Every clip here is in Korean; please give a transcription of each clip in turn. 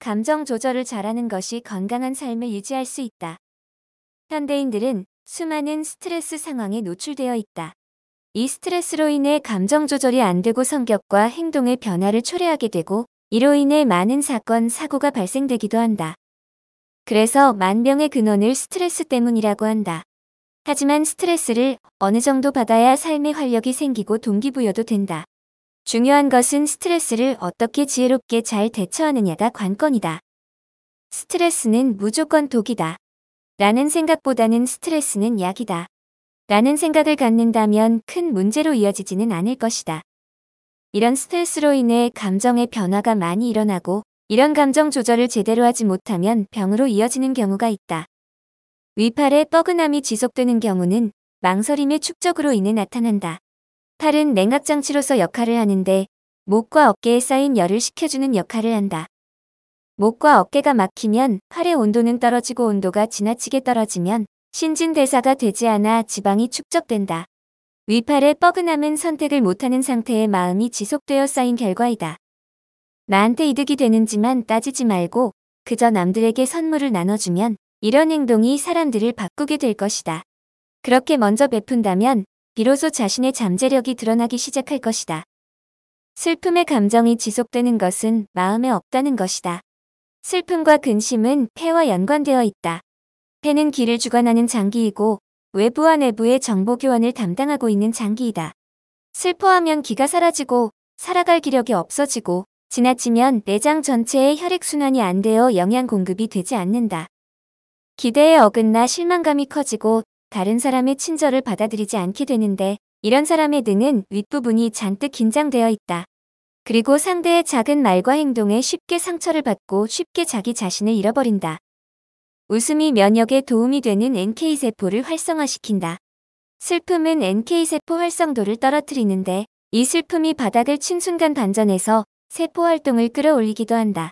감정 조절을 잘하는 것이 건강한 삶을 유지할 수 있다. 현대인들은 수많은 스트레스 상황에 노출되어 있다. 이 스트레스로 인해 감정 조절이 안 되고 성격과 행동의 변화를 초래하게 되고 이로 인해 많은 사건, 사고가 발생되기도 한다. 그래서 만병의 근원을 스트레스 때문이라고 한다. 하지만 스트레스를 어느 정도 받아야 삶의 활력이 생기고 동기부여도 된다. 중요한 것은 스트레스를 어떻게 지혜롭게 잘 대처하느냐가 관건이다. 스트레스는 무조건 독이다. 라는 생각보다는 스트레스는 약이다. 라는 생각을 갖는다면 큰 문제로 이어지지는 않을 것이다. 이런 스트레스로 인해 감정의 변화가 많이 일어나고 이런 감정 조절을 제대로 하지 못하면 병으로 이어지는 경우가 있다. 위팔의 뻐근함이 지속되는 경우는 망설임의 축적으로 인해 나타난다. 팔은 냉각장치로서 역할을 하는데 목과 어깨에 쌓인 열을 식혀주는 역할을 한다. 목과 어깨가 막히면 팔의 온도는 떨어지고 온도가 지나치게 떨어지면 신진대사가 되지 않아 지방이 축적된다. 위팔의 뻐근함은 선택을 못하는 상태의 마음이 지속되어 쌓인 결과이다. 나한테 이득이 되는지만 따지지 말고 그저 남들에게 선물을 나눠주면 이런 행동이 사람들을 바꾸게 될 것이다. 그렇게 먼저 베푼다면 비로소 자신의 잠재력이 드러나기 시작할 것이다. 슬픔의 감정이 지속되는 것은 마음에 없다는 것이다. 슬픔과 근심은 폐와 연관되어 있다. 폐는 기를 주관하는 장기이고 외부와 내부의 정보 교환을 담당하고 있는 장기이다. 슬퍼하면 기가 사라지고 살아갈 기력이 없어지고 지나치면 내장 전체의 혈액순환이 안 되어 영양 공급이 되지 않는다. 기대에 어긋나 실망감이 커지고 다른 사람의 친절을 받아들이지 않게 되는데 이런 사람의 뇌은 윗부분이 잔뜩 긴장되어 있다. 그리고 상대의 작은 말과 행동에 쉽게 상처를 받고 쉽게 자기 자신을 잃어버린다. 웃음이 면역에 도움이 되는 NK세포를 활성화시킨다. 슬픔은 NK세포 활성도를 떨어뜨리는데 이 슬픔이 바닥을 친 순간 반전해서 세포 활동을 끌어올리기도 한다.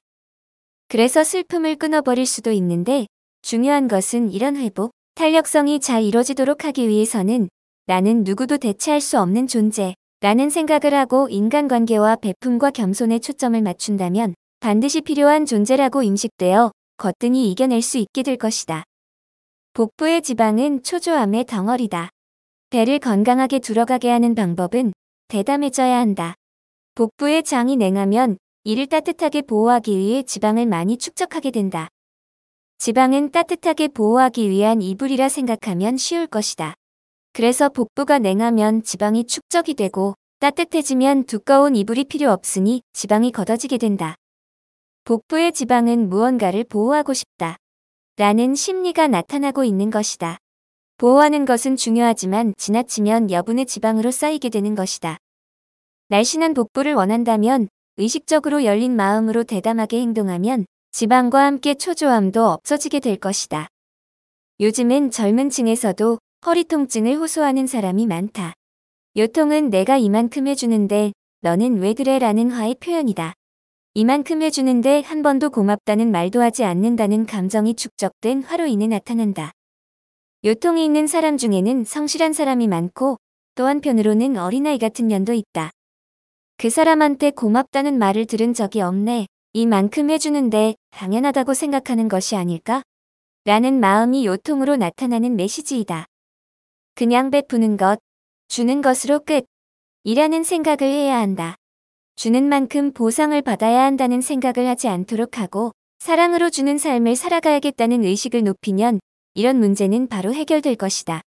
그래서 슬픔을 끊어버릴 수도 있는데 중요한 것은 이런 회복, 탄력성이 잘이루어지도록 하기 위해서는 나는 누구도 대체할 수 없는 존재 라는 생각을 하고 인간관계와 배품과 겸손에 초점을 맞춘다면 반드시 필요한 존재라고 인식되어 거뜬히 이겨낼 수 있게 될 것이다. 복부의 지방은 초조함의 덩어리다. 배를 건강하게 들어가게 하는 방법은 대담해져야 한다. 복부의 장이 냉하면 이를 따뜻하게 보호하기 위해 지방을 많이 축적하게 된다. 지방은 따뜻하게 보호하기 위한 이불이라 생각하면 쉬울 것이다. 그래서 복부가 냉하면 지방이 축적이 되고 따뜻해지면 두꺼운 이불이 필요 없으니 지방이 걷어지게 된다. 복부의 지방은 무언가를 보호하고 싶다. 라는 심리가 나타나고 있는 것이다. 보호하는 것은 중요하지만 지나치면 여분의 지방으로 쌓이게 되는 것이다. 날씬한 복부를 원한다면 의식적으로 열린 마음으로 대담하게 행동하면 지방과 함께 초조함도 없어지게 될 것이다. 요즘은 젊은 층에서도 허리 통증을 호소하는 사람이 많다. 요통은 내가 이만큼 해주는데 너는 왜 그래 라는 화의 표현이다. 이만큼 해주는데 한 번도 고맙다는 말도 하지 않는다는 감정이 축적된 화로 인해 나타난다. 요통이 있는 사람 중에는 성실한 사람이 많고 또 한편으로는 어린아이 같은 년도 있다. 그 사람한테 고맙다는 말을 들은 적이 없네 이만큼 해주는데 당연하다고 생각하는 것이 아닐까? 라는 마음이 요통으로 나타나는 메시지이다. 그냥 베푸는 것, 주는 것으로 끝. 이라는 생각을 해야 한다. 주는 만큼 보상을 받아야 한다는 생각을 하지 않도록 하고 사랑으로 주는 삶을 살아가야겠다는 의식을 높이면 이런 문제는 바로 해결될 것이다.